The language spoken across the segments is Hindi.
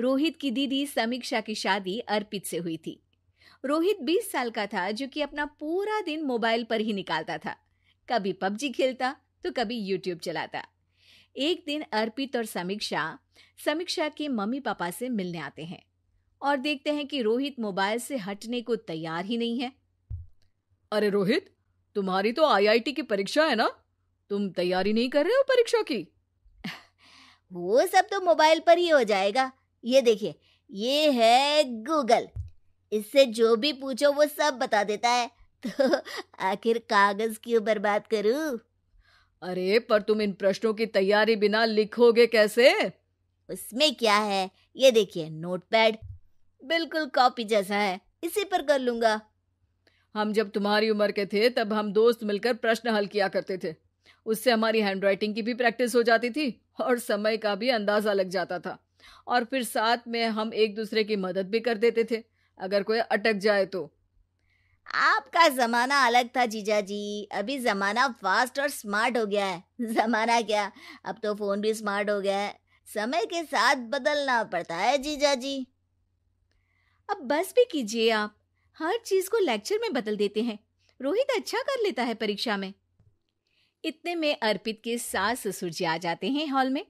रोहित की दीदी समीक्षा की शादी अर्पित से हुई थी रोहित 20 साल का था जो कि अपना पूरा दिन मोबाइल पर ही निकालता था कभी पबजी खेलता तो कभी यूट्यूब चलाता एक दिन अर्पित और समीक्षा समीक्षा के मम्मी पापा से मिलने आते हैं और देखते हैं कि रोहित मोबाइल से हटने को तैयार ही नहीं है अरे रोहित तुम्हारी तो आईआईटी की परीक्षा है ना तुम तैयारी नहीं कर रहे हो परीक्षा की वो सब तो मोबाइल पर ही हो जाएगा ये देखिए ये है गूगल इससे जो भी पूछो वो सब बता देता है तो आखिर कागज क्यों बर्बाद करूं अरे पर तुम इन प्रश्नों की तैयारी बिना लिखोगे कैसे उसमें क्या है ये देखिए नोटपैड बिल्कुल कॉपी जैसा है इसी पर कर लूंगा हम जब तुम्हारी उम्र के थे तब हम दोस्त मिलकर प्रश्न हल किया करते थे उससे हमारी हैंडराइटिंग की भी प्रैक्टिस हो जाती थी और समय का भी अंदाजा लग जाता था और फिर साथ में हम एक दूसरे की मदद भी कर देते थे अगर कोई अटक जाए तो आपका जमाना अलग था जीजा जी अभी जमाना फास्ट और स्मार्ट हो गया है जमाना क्या अब तो फोन भी स्मार्ट हो गया है समय के साथ बदलना पड़ता है जीजा जी अब बस भी कीजिए आप हर चीज को लेक्चर में बदल देते हैं रोहित अच्छा कर लेता है परीक्षा में इतने में अर्पित के सास ससुर जी आ जाते हैं हॉल में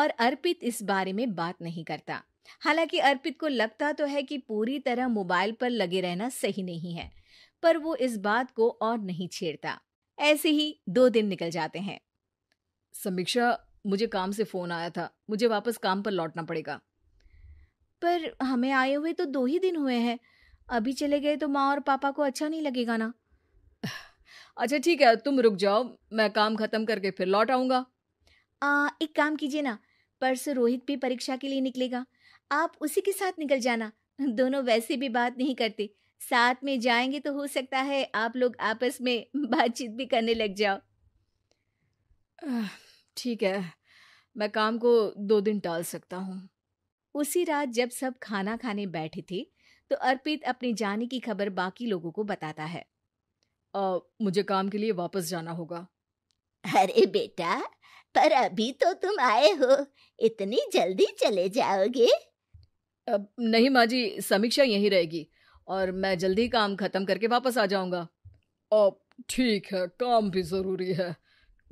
और अर्पित इस बारे में बात नहीं करता हालांकि अर्पित को लगता तो है कि पूरी तरह मोबाइल पर लगे रहना सही नहीं है पर वो इस बात को और नहीं छेड़ता ऐसे ही दो दिन निकल जाते हैं समीक्षा मुझे काम से फोन आया था मुझे वापस काम पर लौटना पड़ेगा पर हमें आए हुए तो दो ही दिन हुए हैं अभी चले गए तो माँ और पापा को अच्छा नहीं लगेगा ना अच्छा ठीक है तुम रुक जाओ मैं काम खत्म करके फिर लौट आऊंगा आ, एक काम कीजिए ना परसों रोहित भी परीक्षा के लिए निकलेगा आप उसी के साथ निकल जाना दोनों वैसे भी बात नहीं करते साथ में जाएंगे तो हो सकता है आप लोग आपस में बातचीत भी करने लग जाओ ठीक है मैं काम को दो दिन टाल सकता हूँ उसी रात जब सब खाना खाने बैठे थे तो अर्पित अपने जाने की खबर बाकी लोगों को बताता है आ, मुझे काम के लिए वापस जाना होगा अरे बेटा पर अभी तो तुम आए हो इतनी जल्दी चले जाओगे अब नहीं माँ जी समीक्षा यहीं रहेगी और मैं जल्दी काम खत्म करके वापस आ जाऊंगा अब ठीक है काम भी जरूरी है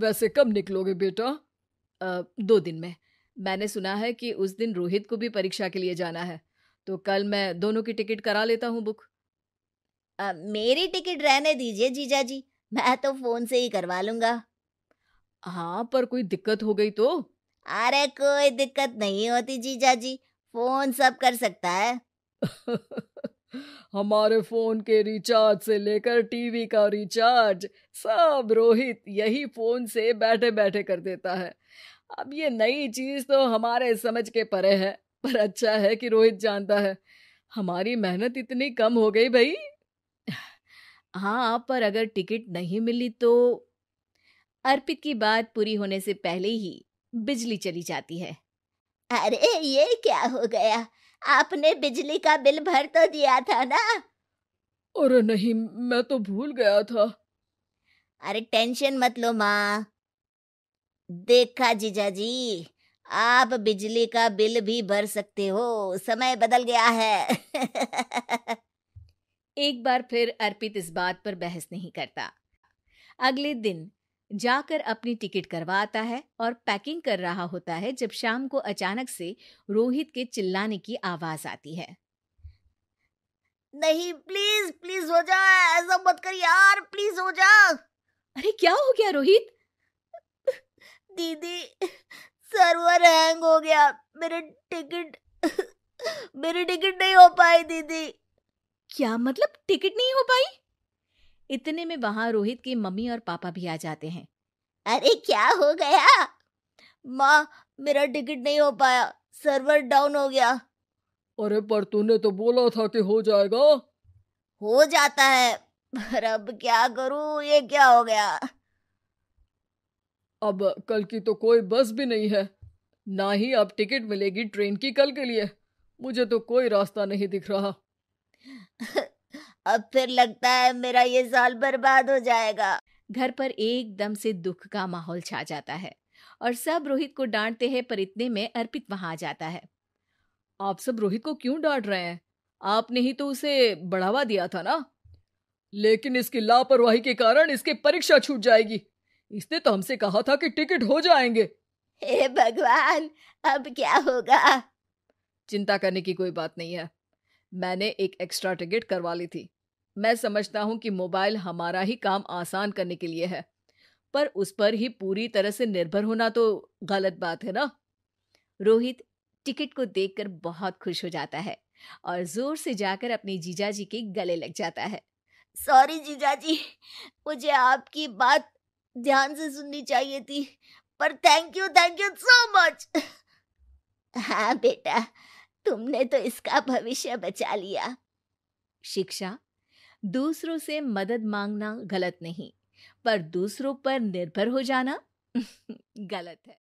वैसे कब निकलोगे बेटा अब दो दिन में मैंने सुना है कि उस दिन रोहित को भी परीक्षा के लिए जाना है तो कल मैं दोनों की टिकट करा लेता हूँ बुक आ, मेरी टिकट रहने दीजिए जीजा जी मैं तो फोन से ही करवा लूंगा हाँ पर कोई दिक्कत हो गई तो अरे कोई दिक्कत नहीं होती जीजा जी फोन सब कर सकता है हमारे फोन के रिचार्ज से लेकर टीवी का रिचार्ज सब रोहित यही फोन से बैठे बैठे कर देता है अब ये नई चीज तो हमारे समझ के परे है पर अच्छा है कि रोहित जानता है हमारी मेहनत इतनी कम हो गई भाई हाँ पर अगर टिकट नहीं मिली तो अर्पित की बात पूरी होने से पहले ही बिजली चली जाती है अरे ये क्या हो गया आपने बिजली का बिल भर तो दिया था ना अरे नहीं मैं तो भूल गया था अरे टेंशन मत लो माँ देखा जीजा जी आप बिजली का बिल भी भर सकते हो समय बदल गया है एक बार फिर अर्पित इस बात पर बहस नहीं करता अगले दिन जाकर अपनी टिकट करवाता है और पैकिंग कर रहा होता है जब शाम को अचानक से रोहित के चिल्लाने की आवाज आती है नहीं प्लीज प्लीज हो जा ऐसा मत कर यार प्लीज हो जा अरे क्या हो गया रोहित दीदी सर्वर हैंग हो गया मेरे टिकट मेरी टिकट नहीं हो पाई दीदी क्या मतलब टिकट नहीं हो पाई इतने में वहां रोहित की मम्मी और पापा भी आ जाते हैं अरे क्या हो गया माँ मेरा टिकट नहीं हो पाया सर्वर डाउन हो गया अरे पर तूने तो बोला था कि हो जाएगा हो जाता है पर अब क्या करूं ये क्या हो गया अब कल की तो कोई बस भी नहीं है ना ही अब टिकट मिलेगी ट्रेन की कल के लिए मुझे तो कोई रास्ता नहीं दिख रहा अब फिर लगता है मेरा ये साल बर्बाद हो जाएगा घर पर एकदम से दुख का माहौल छा जाता है और सब रोहित को डांटते हैं पर इतने में अर्पित वहां जाता है आप सब रोहित को क्यों डांट रहे हैं आपने ही तो उसे बढ़ावा दिया था ना लेकिन इसकी लापरवाही के कारण इसके परीक्षा छूट जाएगी इसने तो हमसे कहा था कि टिकट हो जाएंगे हे भगवान अब क्या होगा चिंता करने की कोई बात नहीं है मैंने एक एक्स्ट्रा टिकट करवा ली थी मैं समझता हूँ कि मोबाइल हमारा ही काम आसान करने के लिए है पर उस पर ही पूरी तरह से निर्भर होना तो गलत बात है ना रोहित टिकट को देखकर बहुत खुश हो जाता है और जोर से जाकर अपने जीजा जी के गले लग जाता है सॉरी जीजा जी मुझे आपकी बात ध्यान से सुननी चाहिए थी पर thank you thank you so much हाँ बेटा तुमने तो इसका भविष्य बचा लिया शिक्षा दूसरों से मदद मांगना गलत नहीं पर दूसरों पर निर्भर हो जाना गलत है